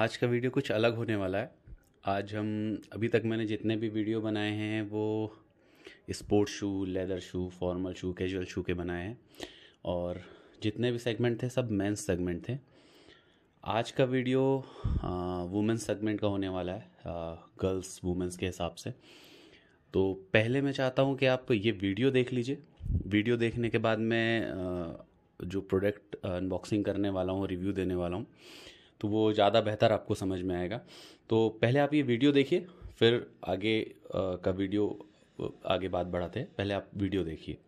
आज का वीडियो कुछ अलग होने वाला है आज हम अभी तक मैंने जितने भी वीडियो बनाए हैं वो sports shoe leather shoe formal shoe casual shoe के बनाए हैं और जितने भी सेगमेंट थे सब मेंस सेगमेंट थे आज का वीडियो वुमेंस सेगमेंट का होने वाला है गर्ल्स वुमेंस के हिसाब से तो पहले मैं चाहता हूँ कि आप ये वीडियो देख लीजिए वीडियो देखने के बाद मैं आ, जो प्रोडक्ट अनबॉक्सिंग करने वाला हूँ रिव्यू देने वाला हूँ तो वो ज़्यादा बेहतर आपको समझ में आएगा तो पहले आप ये वीडियो देखिए फिर आगे का वीडियो आगे बात बढ़ाते हैं पहले आप वीडियो देखिए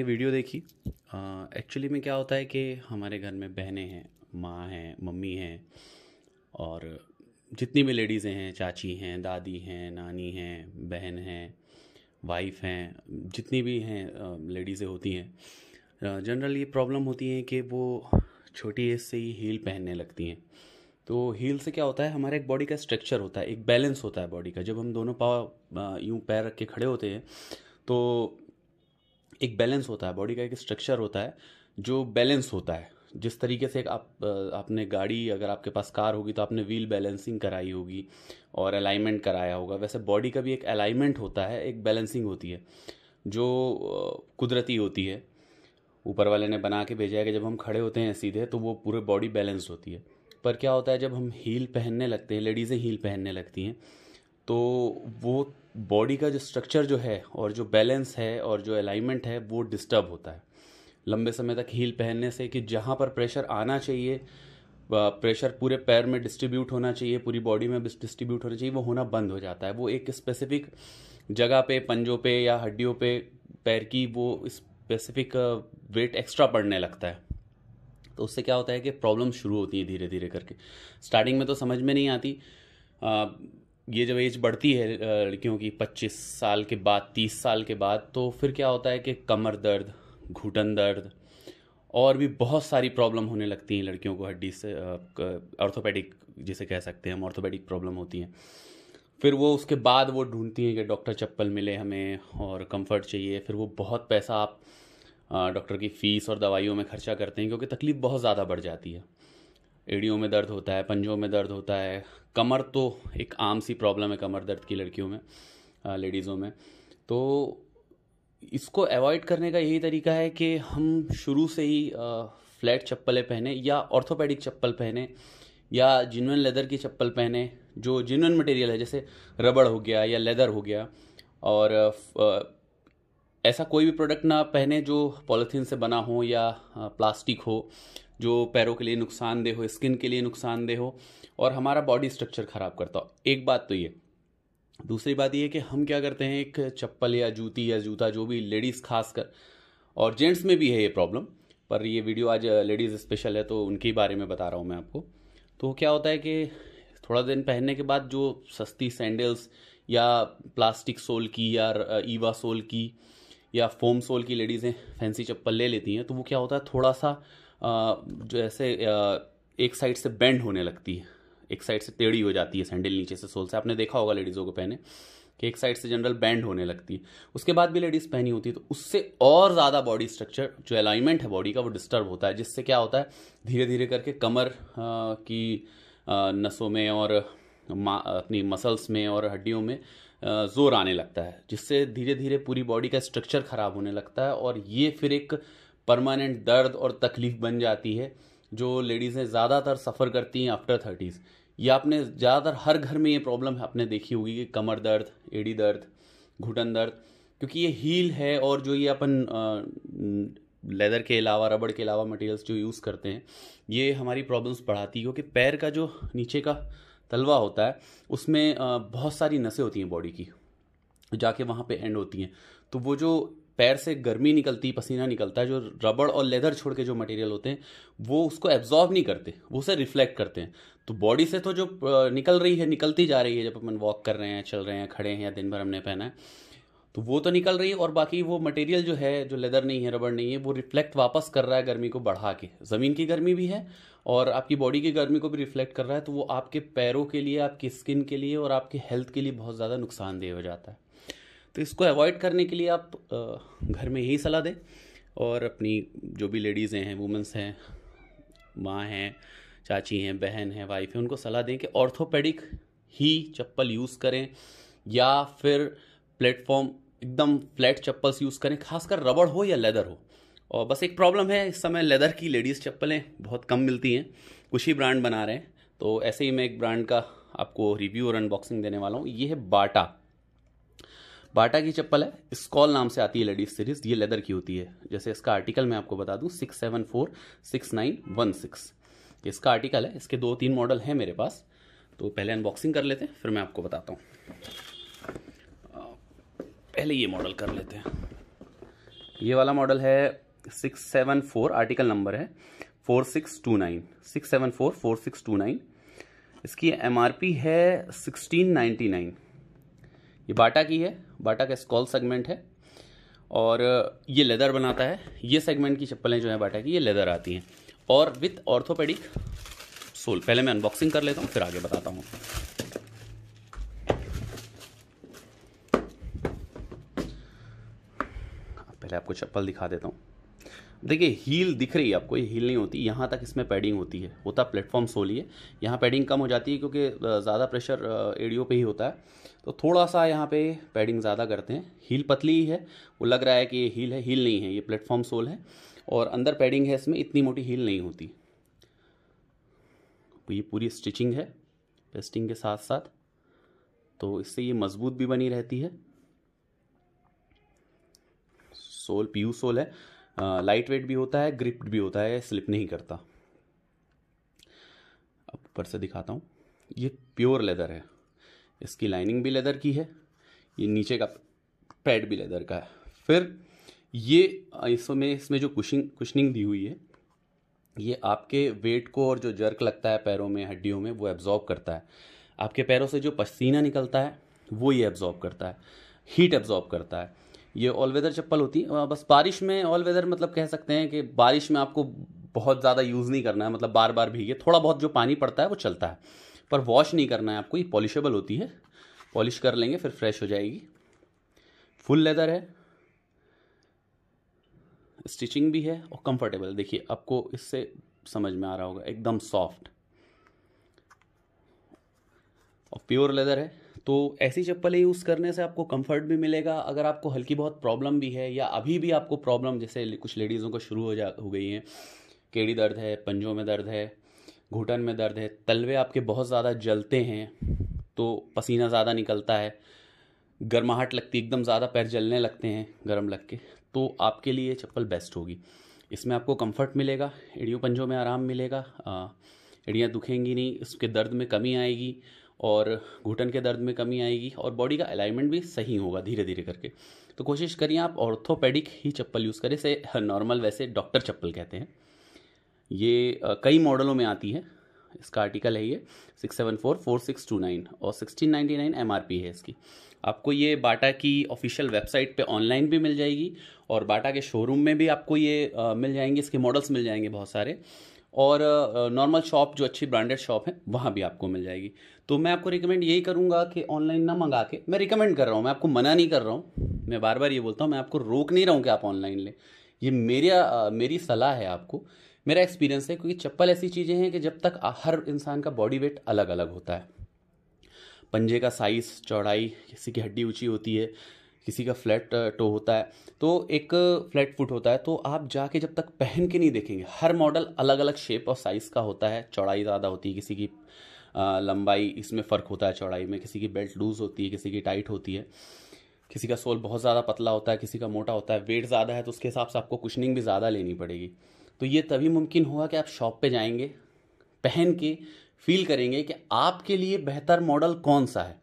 ये वीडियो देखी एक्चुअली में क्या होता है कि हमारे घर में बहनें हैं माँ हैं मम्मी हैं और जितनी भी लेडीज़ें हैं चाची हैं दादी हैं नानी हैं बहन हैं वाइफ हैं जितनी भी हैं लेडीज़ें होती हैं जनरल ये प्रॉब्लम होती है कि वो छोटी एज से ही हील पहनने लगती हैं तो हील से क्या होता है हमारे एक बॉडी का स्ट्रक्चर होता है एक बैलेंस होता है बॉडी का जब हम दोनों पाव यूँ पैर रख के खड़े होते हैं तो एक बैलेंस होता है बॉडी का एक स्ट्रक्चर होता है जो बैलेंस होता है जिस तरीके से आप आपने गाड़ी अगर आपके पास कार होगी तो आपने व्हील बैलेंसिंग कराई होगी और अलाइनमेंट कराया होगा वैसे बॉडी का भी एक अलाइनमेंट होता है एक बैलेंसिंग होती है जो कुदरती होती है ऊपर वाले ने बना के भेजा है कि जब हम खड़े होते हैं सीधे तो वो पूरे बॉडी बैलेंस होती है पर क्या होता है जब हम हील पहनने लगते हैं लेडीज़ें हील पहनने लगती हैं तो वो बॉडी का जो स्ट्रक्चर जो है और जो बैलेंस है और जो अलाइनमेंट है वो डिस्टर्ब होता है लंबे समय तक हील पहनने से कि जहाँ पर प्रेशर आना चाहिए प्रेशर पूरे पैर में डिस्ट्रीब्यूट होना चाहिए पूरी बॉडी में डिस्ट्रीब्यूट होना चाहिए वो होना बंद हो जाता है वो एक स्पेसिफिक जगह पे पंजों पे या हड्डियों पे पैर की वो स्पेसिफिक वेट एक्स्ट्रा पड़ने लगता है तो उससे क्या होता है कि प्रॉब्लम शुरू होती है धीरे धीरे करके स्टार्टिंग में तो समझ में नहीं आती ये जब एज बढ़ती है लड़कियों की पच्चीस साल के बाद तीस साल के बाद तो फिर क्या होता है कि कमर दर्द घुटन दर्द और भी बहुत सारी प्रॉब्लम होने लगती हैं लड़कियों को हड्डी से ऑर्थोपेडिक जिसे कह सकते हैं हम ऑर्थोपेडिक प्रॉब्लम होती हैं फिर वो उसके बाद वो ढूंढती हैं कि डॉक्टर चप्पल मिले हमें और कंफर्ट चाहिए फिर वो बहुत पैसा आप डॉक्टर की फ़ीस और दवाइयों में खर्चा करते हैं क्योंकि तकलीफ़ बहुत ज़्यादा बढ़ जाती है एड़ियों में दर्द होता है पंजों में दर्द होता है कमर तो एक आम सी प्रॉब्लम है कमर दर्द की लड़कियों में लेडीज़ों में तो इसको अवॉइड करने का यही तरीका है कि हम शुरू से ही फ्लैट चप्पलें पहने या ऑर्थोपेडिक चप्पल पहने या जिनवन लेदर की चप्पल पहने जो जिनवन मटेरियल है जैसे रबड़ हो गया या लेदर हो गया और ऐसा कोई भी प्रोडक्ट ना पहने जो पॉलीथीन से बना हो या प्लास्टिक हो जो पैरों के लिए नुकसानदेह हो स्किन के लिए नुकसानदेह हो और हमारा बॉडी स्ट्रक्चर ख़राब करता हो एक बात तो ये दूसरी बात ये कि हम क्या करते हैं एक चप्पल या जूती या जूता जो भी लेडीज़ खास कर और जेंट्स में भी है ये प्रॉब्लम पर ये वीडियो आज लेडीज़ स्पेशल है तो उनके बारे में बता रहा हूँ मैं आपको तो क्या होता है कि थोड़ा दिन पहनने के बाद जो सस्ती सैंडल्स या प्लास्टिक सोल की या ईवा सोल की या फोम सोल की लेडीज़ें फैंसी चप्पल ले लेती हैं तो वो क्या होता है थोड़ा सा जैसे एक साइड से बेंड होने लगती है एक साइड से टेढ़ी हो जाती है सैंडल नीचे से सोल से आपने देखा होगा लेडीज़ों को पहने कि एक साइड से जनरल बैंड होने लगती है उसके बाद भी लेडीज़ पहनी होती है तो उससे और ज़्यादा बॉडी स्ट्रक्चर जो अलाइनमेंट है बॉडी का वो डिस्टर्ब होता है जिससे क्या होता है धीरे धीरे करके कमर की नसों में और अपनी मसल्स में और हड्डियों में ज़ोर आने लगता है जिससे धीरे धीरे पूरी बॉडी का स्ट्रक्चर ख़राब होने लगता है और ये फिर एक परमानेंट दर्द और तकलीफ बन जाती है जो लेडीज़ हैं ज़्यादातर सफ़र करती हैं आफ्टर थर्टीज़ या आपने ज़्यादातर हर घर में ये प्रॉब्लम आपने देखी होगी कि कमर दर्द एड़ी दर्द घुटन दर्द क्योंकि ये हील है और जो ये अपन लेदर के अलावा रबड़ के अलावा मटेरियल्स जो यूज़ करते हैं ये हमारी प्रॉब्लम्स बढ़ाती है क्योंकि पैर का जो नीचे का तलवा होता है उसमें बहुत सारी नसें होती हैं बॉडी की जाके वहाँ पे एंड होती हैं तो वो जो पैर से गर्मी निकलती पसीना निकलता है जो रबड़ और लेदर छोड़ के जो मटेरियल होते हैं वो उसको एब्जॉर्ब नहीं करते वो उसे रिफ्लेक्ट करते हैं तो बॉडी से तो जो निकल रही है निकलती जा रही है जब अपन वॉक कर रहे हैं चल रहे हैं खड़े हैं या दिन भर हमने पहना है तो वो तो निकल रही है और बाकी वो मटेरियल जो है जो लेदर नहीं है रबड़ नहीं है वो रिफ्लेक्ट वापस कर रहा है गर्मी को बढ़ा के ज़मीन की गर्मी भी है और आपकी बॉडी की गर्मी को भी रिफ्लेक्ट कर रहा है तो वो आपके पैरों के लिए आपकी स्किन के लिए और आपके हेल्थ के लिए बहुत ज़्यादा नुकसानदेह हो जाता है तो इसको अवॉइड करने के लिए आप घर में यही सलाह दें और अपनी जो भी लेडीज़ हैं वुमेंस हैं माँ हैं चाची हैं बहन हैं वाइफ हैं उनको सलाह दें कि ऑर्थोपेडिक ही चप्पल यूज़ करें या फिर प्लेटफॉर्म एकदम फ्लैट चप्पल्स यूज़ करें खासकर रबड़ हो या लेदर हो और बस एक प्रॉब्लम है इस समय लेदर की लेडीज़ चप्पलें बहुत कम मिलती हैं कुछ ही ब्रांड बना रहे हैं तो ऐसे ही मैं एक ब्रांड का आपको रिव्यू और अनबॉक्सिंग देने वाला हूँ ये है बाटा बाटा की चप्पल है स्कॉल नाम से आती है लेडीज सीरीज ये लेदर की होती है जैसे इसका आर्टिकल मैं आपको बता दूं six seven four six nine one six इसका आर्टिकल है इसके दो तीन मॉडल हैं मेरे पास तो पहले अनबॉक्सिंग कर लेते हैं फिर मैं आपको बताता हूँ पहले ये मॉडल कर लेते हैं ये वाला मॉडल है six seven four article number है four six two nine six seven four four six two nine इसकी एम है सिक्सटीन नाइन्टी नाइन ये बाटा की है बाटा का स्कॉल सेगमेंट है और ये लेदर बनाता है ये सेगमेंट की चप्पलें जो हैं बाटा की ये लेदर आती हैं और विथ ऑर्थोपेडिक सोल पहले मैं अनबॉक्सिंग कर लेता हूँ फिर आगे बताता हूँ पहले आपको चप्पल दिखा देता हूँ देखिए हील दिख रही है आपको ये हील नहीं होती यहाँ तक इसमें पैडिंग होती है होता प्लेटफॉर्म सोल है यहाँ पैडिंग कम हो जाती है क्योंकि ज़्यादा प्रेशर एडियो पे ही होता है तो थोड़ा सा यहाँ पे पैडिंग ज़्यादा करते हैं हील पतली ही है वो लग रहा है कि ये हील है हील नहीं है ये प्लेटफॉर्म सोल है और अंदर पैडिंग है इसमें इतनी मोटी हील नहीं होती तो ये पूरी स्टिचिंग है पेस्टिंग के साथ साथ तो इससे ये मजबूत भी बनी रहती है सोल पीयू सोल है लाइट वेट भी होता है ग्रिप्ड भी होता है स्लिप नहीं करता अब ऊपर से दिखाता हूँ ये प्योर लेदर है इसकी लाइनिंग भी लेदर की है ये नीचे का पैड भी लेदर का है फिर ये इसमें इसमें जो कुशिंग कुशनिंग दी हुई है ये आपके वेट को और जो जर्क लगता है पैरों में हड्डियों में वो एब्जॉर्ब करता है आपके पैरों से जो पसीना निकलता है वो ये एब्जॉर्ब करता है हीट एब्जॉर्ब करता है ये ऑल वेदर चप्पल होती है बस बारिश में ऑल वेदर मतलब कह सकते हैं कि बारिश में आपको बहुत ज़्यादा यूज़ नहीं करना है मतलब बार बार भीगे थोड़ा बहुत जो पानी पड़ता है वो चलता है पर वॉश नहीं करना है आपको ये पॉलिशेबल होती है पॉलिश कर लेंगे फिर फ्रेश हो जाएगी फुल लेदर है स्टिचिंग भी है और कंफर्टेबल देखिए आपको इससे समझ में आ रहा होगा एकदम सॉफ्ट और प्योर लेदर है तो ऐसी चप्पलें यूज़ करने से आपको कंफर्ट भी मिलेगा अगर आपको हल्की बहुत प्रॉब्लम भी है या अभी भी आपको प्रॉब्लम जैसे कुछ लेडीज़ों को शुरू हो जा हो गई हैं केड़ी दर्द है पंजों में दर्द है घुटन में दर्द है तलवे आपके बहुत ज़्यादा जलते हैं तो पसीना ज़्यादा निकलता है गर्माहट लगती एकदम ज़्यादा पैर जलने लगते हैं गर्म लग के तो आपके लिए चप्पल बेस्ट होगी इसमें आपको कंफर्ट मिलेगा एड़ियों पंजों में आराम मिलेगा एड़ियाँ दुखेंगी नहीं उसके दर्द में कमी आएगी और घुटन के दर्द में कमी आएगी और बॉडी का अलाइनमेंट भी सही होगा धीरे धीरे करके तो कोशिश करिए आप ऑर्थोपेडिक ही चप्पल यूज़ करें से नॉर्मल वैसे डॉक्टर चप्पल कहते हैं ये कई मॉडलों में आती है इसका आर्टिकल है ये six seven four four six two nine और sixteen ninety nine M R P है इसकी आपको ये बाटा की ऑफिशियल वेबसाइट पे ऑनलाइन भी मिल जाएगी और बाटा के शोरूम में भी आपको ये आ, मिल जाएंगे इसके मॉडल्स मिल जाएंगे बहुत सारे और नॉर्मल शॉप जो अच्छी ब्रांडेड शॉप है वहाँ भी आपको मिल जाएगी तो मैं आपको रिकमेंड यही करूँगा कि ऑनलाइन ना मंगा के मैं रिकमेंड कर रहा हूँ मैं आपको मना नहीं कर रहा हूँ मैं बार बार ये बोलता हूँ मैं आपको रोक नहीं रहा हूँ कि आप ऑनलाइन लें ये मेरा मेरी सलाह है आपको मेरा एक्सपीरियंस है क्योंकि चप्पल ऐसी चीज़ें हैं कि जब तक हर इंसान का बॉडी वेट अलग अलग होता है पंजे का साइज़ चौड़ाई किसी की हड्डी ऊँची होती है किसी का फ्लैट टो तो होता है तो एक फ्लैट फुट होता है तो आप जाके जब तक पहन के नहीं देखेंगे हर मॉडल अलग अलग शेप और साइज़ का होता है चौड़ाई ज़्यादा होती है किसी की लंबाई इसमें फ़र्क होता है चौड़ाई में किसी की बेल्ट लूज़ होती है किसी की टाइट होती है किसी का सोल बहुत ज़्यादा पतला होता है किसी का मोटा होता है वेट ज़्यादा है तो उसके हिसाब से आपको कुशनिंग भी ज़्यादा लेनी पड़ेगी तो ये तभी मुमकिन होगा कि आप शॉप पे जाएंगे पहन के फील करेंगे कि आपके लिए बेहतर मॉडल कौन सा है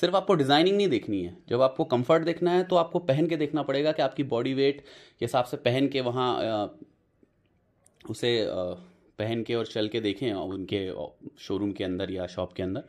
सिर्फ आपको डिज़ाइनिंग नहीं देखनी है जब आपको कंफर्ट देखना है तो आपको पहन के देखना पड़ेगा कि आपकी बॉडी वेट के हिसाब से पहन के वहाँ उसे पहन के और चल के देखें उनके शोरूम के अंदर या शॉप के अंदर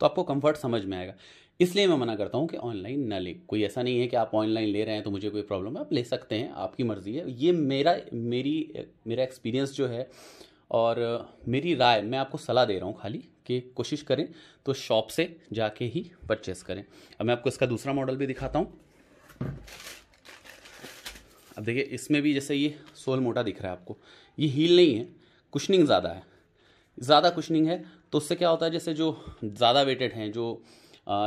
तो आपको कंफर्ट समझ में आएगा इसलिए मैं मना करता हूँ कि ऑनलाइन ना ले कोई ऐसा नहीं है कि आप ऑनलाइन ले रहे हैं तो मुझे कोई प्रॉब्लम है आप ले सकते हैं आपकी मर्ज़ी है ये मेरा मेरी मेरा एक्सपीरियंस जो है और मेरी राय मैं आपको सलाह दे रहा हूँ खाली के कोशिश करें तो शॉप से जाके ही परचेस करें अब मैं आपको इसका दूसरा मॉडल भी दिखाता हूँ अब देखिए इसमें भी जैसे ये सोल मोटा दिख रहा है आपको ये हील नहीं है कुशनिंग ज़्यादा है ज़्यादा कुशनिंग है तो उससे क्या होता है जैसे जो ज़्यादा वेटेड हैं जो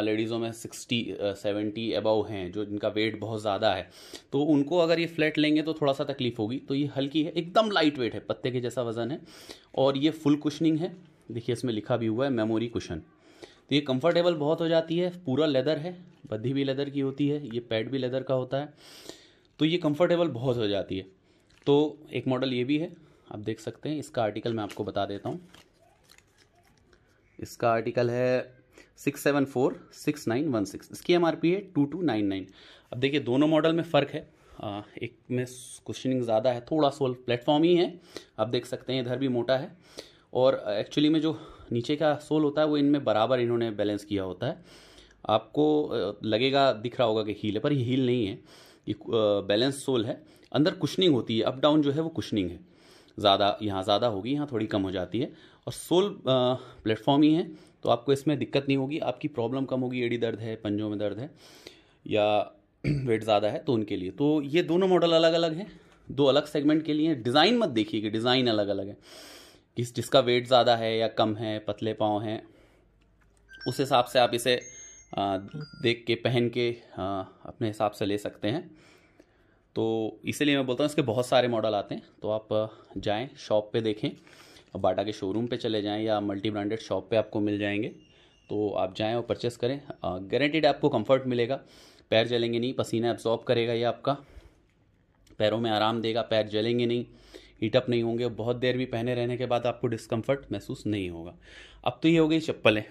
लेडीज़ों में सिक्सटी सेवेंटी अबव हैं जो जिनका वेट बहुत ज़्यादा है तो उनको अगर ये फ्लैट लेंगे तो थोड़ा सा तकलीफ़ होगी तो ये हल्की है एकदम लाइट वेट है पत्ते के जैसा वज़न है और ये फुल कुशनिंग है देखिए इसमें लिखा भी हुआ है मेमोरी कुशन तो ये कंफर्टेबल बहुत हो जाती है पूरा लेदर है बद्दी भी लेदर की होती है ये पैड भी लेदर का होता है तो ये कंफर्टेबल बहुत हो जाती है तो एक मॉडल ये भी है आप देख सकते हैं इसका आर्टिकल मैं आपको बता देता हूँ इसका आर्टिकल है six seven four six nine one six इसकी एम है टू टू नाइन नाइन अब देखिए दोनों मॉडल में फ़र्क है आ, एक में क्वेश्चनिंग ज़्यादा है थोड़ा सोल प्लेटफॉर्म ही है आप देख सकते हैं इधर भी मोटा है और एक्चुअली में जो नीचे का सोल होता है वो इनमें बराबर इन्होंने बैलेंस किया होता है आपको लगेगा दिख रहा होगा कि हील है पर ये हील नहीं है ये बैलेंस सोल है अंदर कुशनिंग होती है अप डाउन जो है वो कुशनिंग है ज़्यादा यहाँ ज़्यादा होगी यहाँ थोड़ी कम हो जाती है और सोल प्लेटफॉर्म ही है तो आपको इसमें दिक्कत नहीं होगी आपकी प्रॉब्लम कम होगी एड़ी दर्द है पंजों में दर्द है या वेट ज़्यादा है तो उनके लिए तो ये दोनों मॉडल अलग अलग हैं दो अलग सेगमेंट के लिए डिज़ाइन मत देखिए कि डिज़ाइन अलग अलग है किस जिसका वेट ज़्यादा है या कम है पतले पाँव हैं उस हिसाब से आप इसे देख के पहन के अपने हिसाब से ले सकते हैं तो इसीलिए मैं बोलता हूँ इसके बहुत सारे मॉडल आते हैं तो आप जाएं शॉप पे देखें बाटा के शोरूम पे चले जाएं या मल्टी ब्रांडेड शॉप पे आपको मिल जाएंगे तो आप जाएं और परचेस करें गारंटीड आपको कंफर्ट मिलेगा पैर जलेंगे नहीं पसीना एब्जॉर्ब करेगा ये आपका पैरों में आराम देगा पैर जलेंगे नहीं हीटअप नहीं होंगे बहुत देर भी पहने रहने के बाद आपको डिस्कम्फर्ट महसूस नहीं होगा अब तो ये हो गई चप्पलें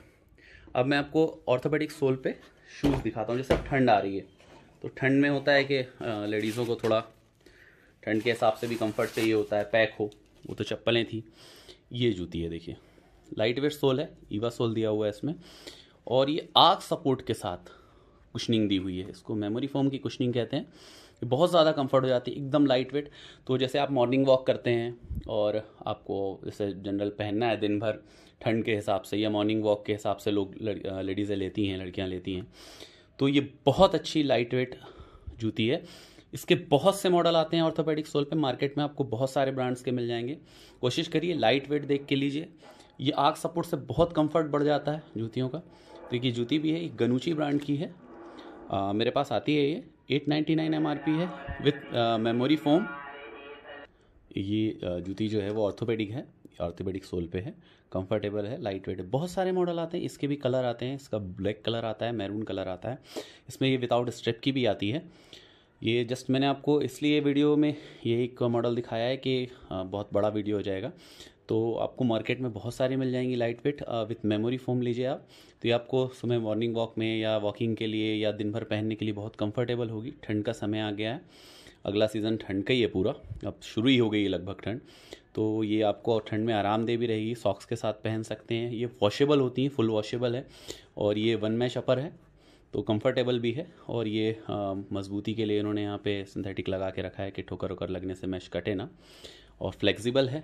अब मैं आपको ऑर्थोपेडिक सोल पे शूज़ दिखाता हूँ जैसे अब ठंड आ रही है तो ठंड में होता है कि लेडीज़ों को थोड़ा ठंड के हिसाब से भी कंफर्ट चाहिए होता है पैक हो वो तो चप्पलें थी ये जूती है देखिए लाइट वेट सोल है ईवा सोल दिया हुआ है इसमें और ये आग सपोर्ट के साथ कुशनिंग दी हुई है इसको मेमोरी फॉर्म की कुशनिंग कहते हैं बहुत ज़्यादा कंफर्ट हो जाती है एकदम लाइट वेट तो जैसे आप मॉर्निंग वॉक करते हैं और आपको जैसे जनरल पहनना है दिन भर ठंड के हिसाब से या मॉर्निंग वॉक के हिसाब से लोग लेडीज़ें लेती हैं लड़कियाँ लेती हैं तो ये बहुत अच्छी लाइट वेट जूती है इसके बहुत से मॉडल आते हैं ऑर्थोपेडिक सोल पे मार्केट में आपको बहुत सारे ब्रांड्स के मिल जाएंगे कोशिश करिए लाइट वेट देख के लीजिए ये आग सपोर्ट से बहुत कंफर्ट बढ़ जाता है जूतियों का तो ये जूती भी है ये गनूची ब्रांड की है आ, मेरे पास आती है ये 899 एमआरपी है विथ मेमोरी फोम ये uh, जूती जो है वो ऑर्थोपेडिक है ऑर्थोपेडिक सोल पे है कंफर्टेबल है लाइट वेट है बहुत सारे मॉडल आते हैं इसके भी कलर आते हैं इसका ब्लैक कलर आता है मैरून कलर आता है इसमें ये विदाउट स्ट्रेप की भी आती है ये जस्ट मैंने आपको इसलिए वीडियो में ये एक मॉडल दिखाया है कि uh, बहुत बड़ा वीडियो हो जाएगा तो आपको मार्केट में बहुत सारी मिल जाएंगी light weight with memory foam लीजिए आप तो ये आपको सुबह मॉर्निंग वॉक में या वॉकिंग के लिए या दिन भर पहनने के लिए बहुत कंफर्टेबल होगी ठंड का समय आ गया है अगला सीज़न ठंड का ही है पूरा अब शुरू ही हो गई है लगभग ठंड तो ये आपको ठंड में आरामदेह भी रहेगी सॉक्स के साथ पहन सकते हैं ये वॉशेबल होती हैं फुल वॉशेबल है और ये वन मैश अपर है तो कंफर्टेबल भी है और ये uh, मज़बूती के लिए इन्होंने यहाँ पे सिंथेटिक लगा के रखा है कि ठोकर वोकर लगने से मैश कटे ना और फ्लेक्सिबल है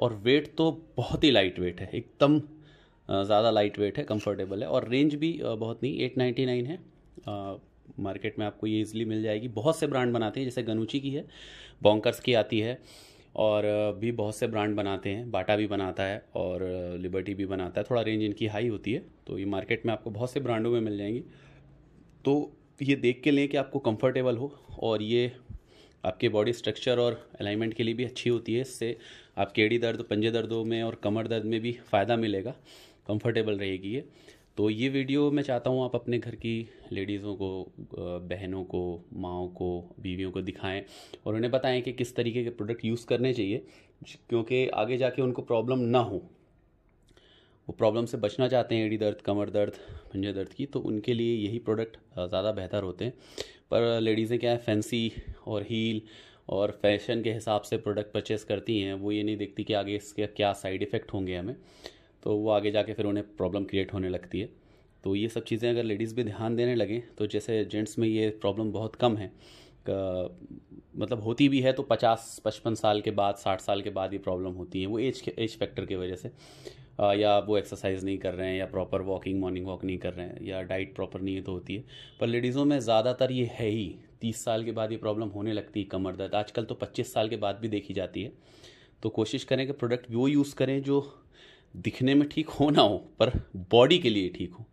और वेट तो बहुत ही लाइट वेट है एकदम ज़्यादा लाइट वेट है कंफर्टेबल है और रेंज भी बहुत नहीं एट नाइन्टी नाइन है मार्केट में आपको ये इज़िली मिल जाएगी बहुत से ब्रांड बनाते हैं जैसे गनुची की है बॉन्कर्स की आती है और भी बहुत से ब्रांड बनाते हैं बाटा भी बनाता है और लिबर्टी भी बनाता है थोड़ा रेंज इनकी हाई होती है तो ये मार्केट में आपको बहुत से ब्रांडों में मिल जाएंगी तो ये देख के लें कि आपको कंफर्टेबल हो और ये आपके बॉडी स्ट्रक्चर और अलाइनमेंट के लिए भी अच्छी होती है इससे आपके एड़ी दर्द पंजे दर्दों में और कमर दर्द में भी फ़ायदा मिलेगा कंफर्टेबल रहेगी ये तो ये वीडियो मैं चाहता हूँ आप अपने घर की लेडीज़ों को बहनों को माओ को बीवियों को दिखाएं और उन्हें बताएं कि किस तरीके के प्रोडक्ट यूज़ करने चाहिए क्योंकि आगे जाके उनको प्रॉब्लम ना हो वो प्रॉब्लम से बचना चाहते हैं एड़ी दर्द कमर दर्द पंजे दर्द की तो उनके लिए यही प्रोडक्ट ज़्यादा बेहतर होते हैं पर लेडीज़ें क्या है फैंसी और हील और फैशन के हिसाब से प्रोडक्ट परचेज़ करती हैं वो ये नहीं देखती कि आगे इसके क्या साइड इफ़ेक्ट होंगे हमें तो वो आगे जाके फिर उन्हें प्रॉब्लम क्रिएट होने लगती है तो ये सब चीज़ें अगर लेडीज़ भी ध्यान देने लगें तो जैसे जेंट्स में ये प्रॉब्लम बहुत कम है मतलब होती भी है तो पचास पचपन साल के बाद साठ साल के बाद ये प्रॉब्लम होती है वो एज एज फैक्टर की वजह से आ, या वो एक्सरसाइज नहीं कर रहे हैं या प्रॉपर वॉकिंग मॉर्निंग वॉक नहीं कर रहे हैं या डाइट प्रॉपर नहीं है तो होती है पर लेडीज़ों में ज़्यादातर ये है ही तीस साल के बाद ये प्रॉब्लम होने लगती है कमर दर्द आजकल तो पच्चीस साल के बाद भी देखी जाती है तो कोशिश करें कि प्रोडक्ट वो यूज़ करें जो दिखने में ठीक हो ना हो पर बॉडी के लिए ठीक हो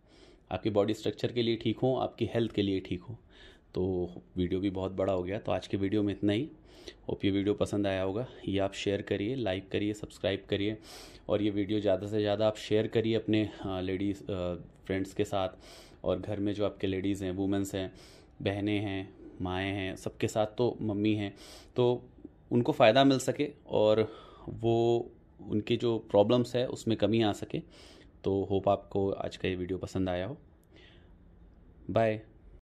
आपकी बॉडी स्ट्रक्चर के लिए ठीक हो आपकी हेल्थ के लिए ठीक हो तो वीडियो भी बहुत बड़ा हो गया तो आज के वीडियो में इतना ही होप ये वीडियो पसंद आया होगा ये आप शेयर करिए लाइक करिए सब्सक्राइब करिए और ये वीडियो ज़्यादा से ज़्यादा आप शेयर करिए अपने लेडीज़ फ्रेंड्स के साथ और घर में जो आपके लेडीज़ हैं वुमेंस हैं बहनें हैं माएँ हैं सबके साथ तो मम्मी हैं तो उनको फ़ायदा मिल सके और वो उनकी जो प्रॉब्लम्स है उसमें कमी आ सके तो होप आपको आज का ये वीडियो पसंद आया हो बाय